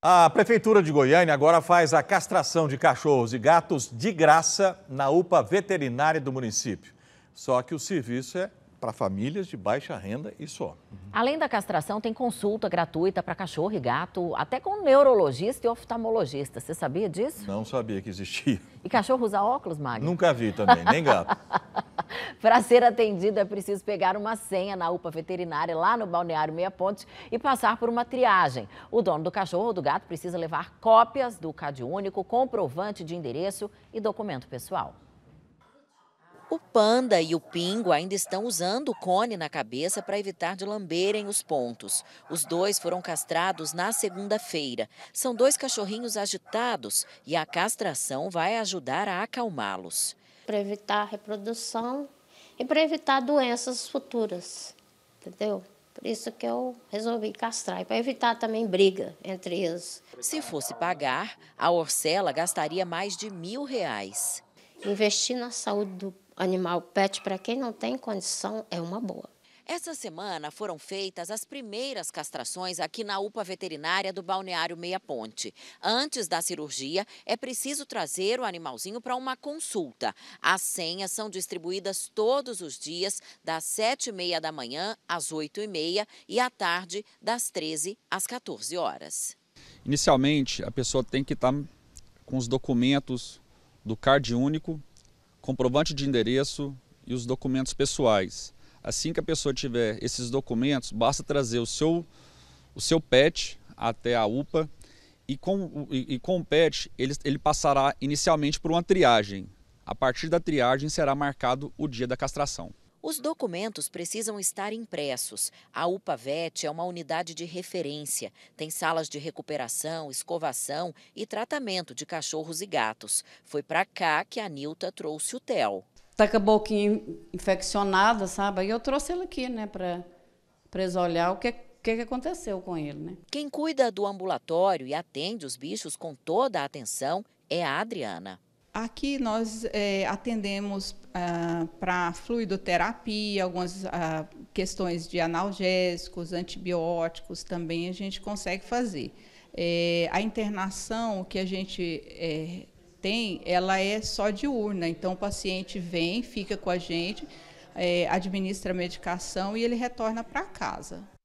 A Prefeitura de Goiânia agora faz a castração de cachorros e gatos de graça na UPA veterinária do município. Só que o serviço é para famílias de baixa renda e só. Além da castração, tem consulta gratuita para cachorro e gato, até com neurologista e oftalmologista. Você sabia disso? Não sabia que existia. E cachorro usa óculos, Magno? Nunca vi também, nem gato. Para ser atendida, é preciso pegar uma senha na UPA veterinária lá no Balneário Meia Ponte e passar por uma triagem. O dono do cachorro ou do gato precisa levar cópias do CAD único, comprovante de endereço e documento pessoal. O panda e o pingo ainda estão usando o cone na cabeça para evitar de lamberem os pontos. Os dois foram castrados na segunda-feira. São dois cachorrinhos agitados e a castração vai ajudar a acalmá-los. Para evitar a reprodução, e para evitar doenças futuras, entendeu? Por isso que eu resolvi castrar, e para evitar também briga entre eles. Se fosse pagar, a Orcela gastaria mais de mil reais. Investir na saúde do animal pet, para quem não tem condição, é uma boa. Essa semana foram feitas as primeiras castrações aqui na UPA veterinária do Balneário Meia Ponte. Antes da cirurgia, é preciso trazer o animalzinho para uma consulta. As senhas são distribuídas todos os dias, das 7h30 da manhã às 8h30 e, e à tarde, das 13 às 14 horas. Inicialmente, a pessoa tem que estar tá com os documentos do CARD único, comprovante de endereço e os documentos pessoais. Assim que a pessoa tiver esses documentos, basta trazer o seu, o seu PET até a UPA e com, e, e com o PET ele, ele passará inicialmente por uma triagem. A partir da triagem será marcado o dia da castração. Os documentos precisam estar impressos. A UPA VET é uma unidade de referência. Tem salas de recuperação, escovação e tratamento de cachorros e gatos. Foi para cá que a Nilta trouxe o TEL tá com a boquinha infeccionada, sabe? Aí eu trouxe ele aqui, né, para eles olhar o que, que, que aconteceu com ele, né? Quem cuida do ambulatório e atende os bichos com toda a atenção é a Adriana. Aqui nós é, atendemos ah, para fluidoterapia, algumas ah, questões de analgésicos, antibióticos também a gente consegue fazer. É, a internação que a gente é, tem, ela é só diurna. Então, o paciente vem, fica com a gente, é, administra a medicação e ele retorna para casa.